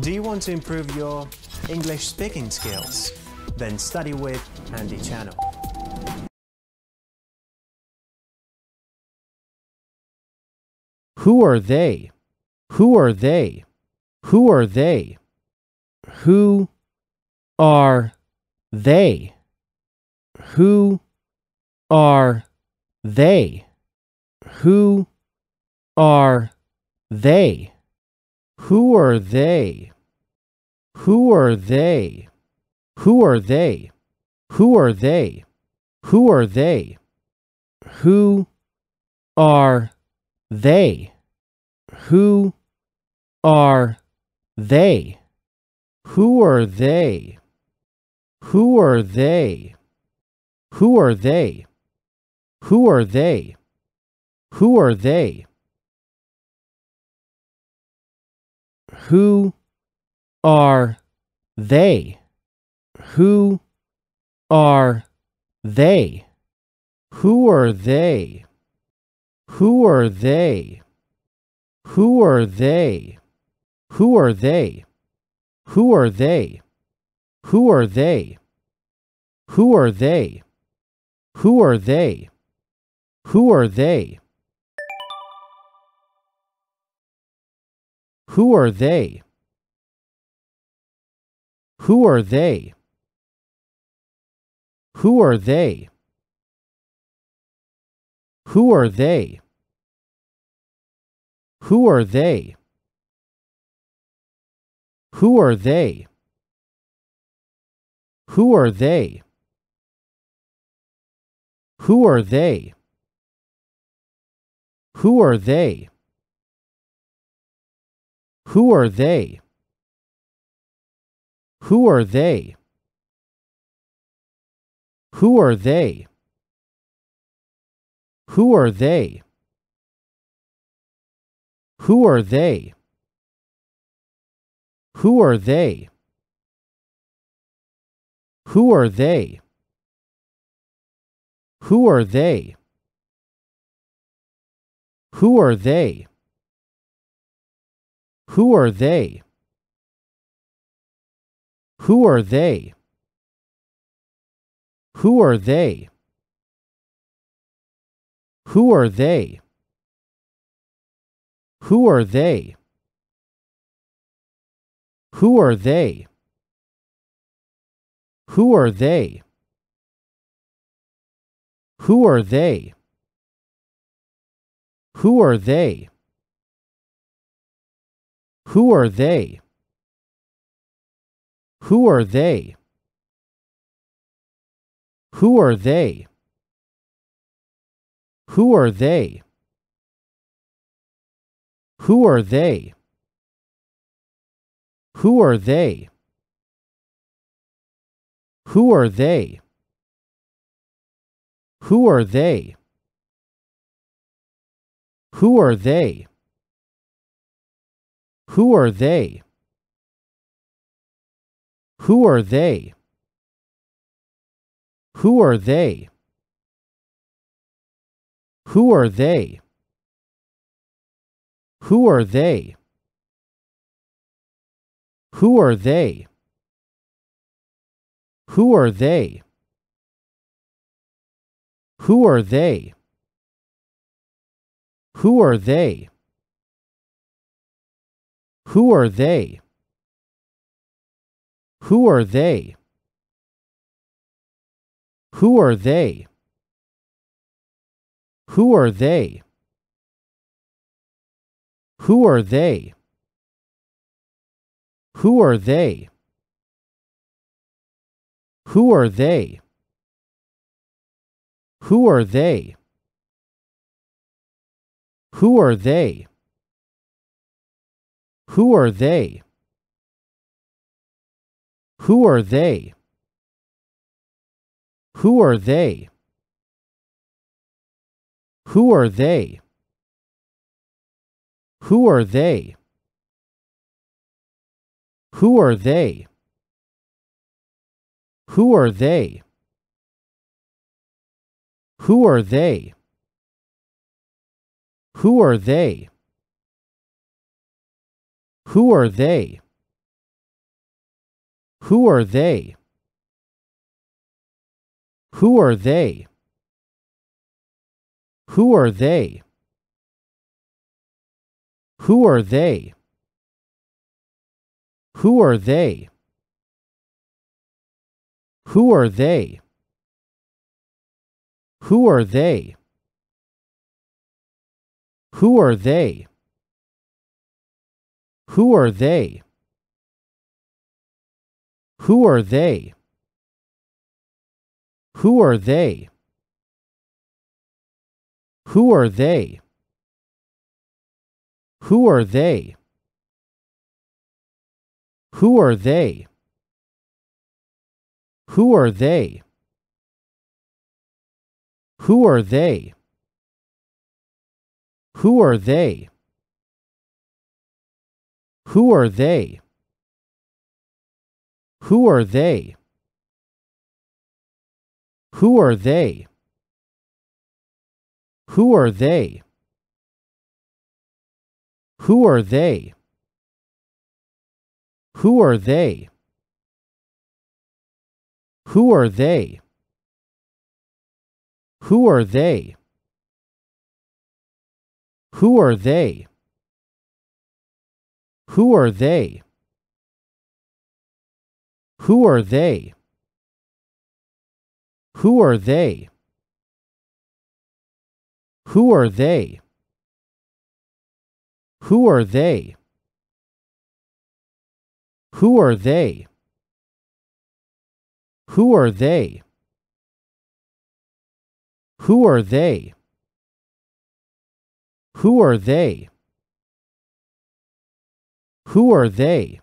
Do you want to improve your English speaking skills? Then study with Andy Channel. Who are they? Who are they? Who are they? Who are they? Who are they? Who are they? Who are they? Who are they? Who are they? Who are they? Who are they? Who are they? Who are they? Who are they? Who are they? Who are they? Who are they? Who are they? Who are they? Who are they? Who are they? Who are they? Who are they? Who are they? Who are they? Who are they? Who are they? Who are they? Who are they? Who are they? Who are they? Who are they? Who are they? Who are they? Who are they? Who are they? Who are they? Who are they? Who are they? Who are they? Who are they? Who are they? Who are they? Who are they? Who are they? Who are they? Who are they? Who are they? Who are they? Who are they? Who are they? Who are they? Who are they? Who are they? Who are they? Who are they? Who are they? Who are they? Who are they? Who are they? Who are they? Who are they? Who are they? Who are they? Who are they? Who are they? Who are they? Who are they? Who are they? Who are they? Who are they? Who are they? Who are they? Who are they? Who are they? Who are they? Who are they? Who are they? Who are they? Who are they? Who are they? Who are they? Who are they? Who are they? Who are they? Who are they? Who are they? Who are they? Who are they? Who are they? Who are they? Who are they? Who are they? Who are they? Who are they? Who are they? Who are they? Who are they? Who are they? Who are they? Who are they? Who are they? Who are they? Who are they? Who are they? Who are they? Who are they? Who are they? Who are they? Who are they? Who are they? Who are they? Who are they? Who are they? Who are they? Who are they? Who are they? Who are they? Who are they? Who are they? Who are they? Who are they? Who are they? Who are they? Who are they? Who are they? Who are they? Who are they? Who are they?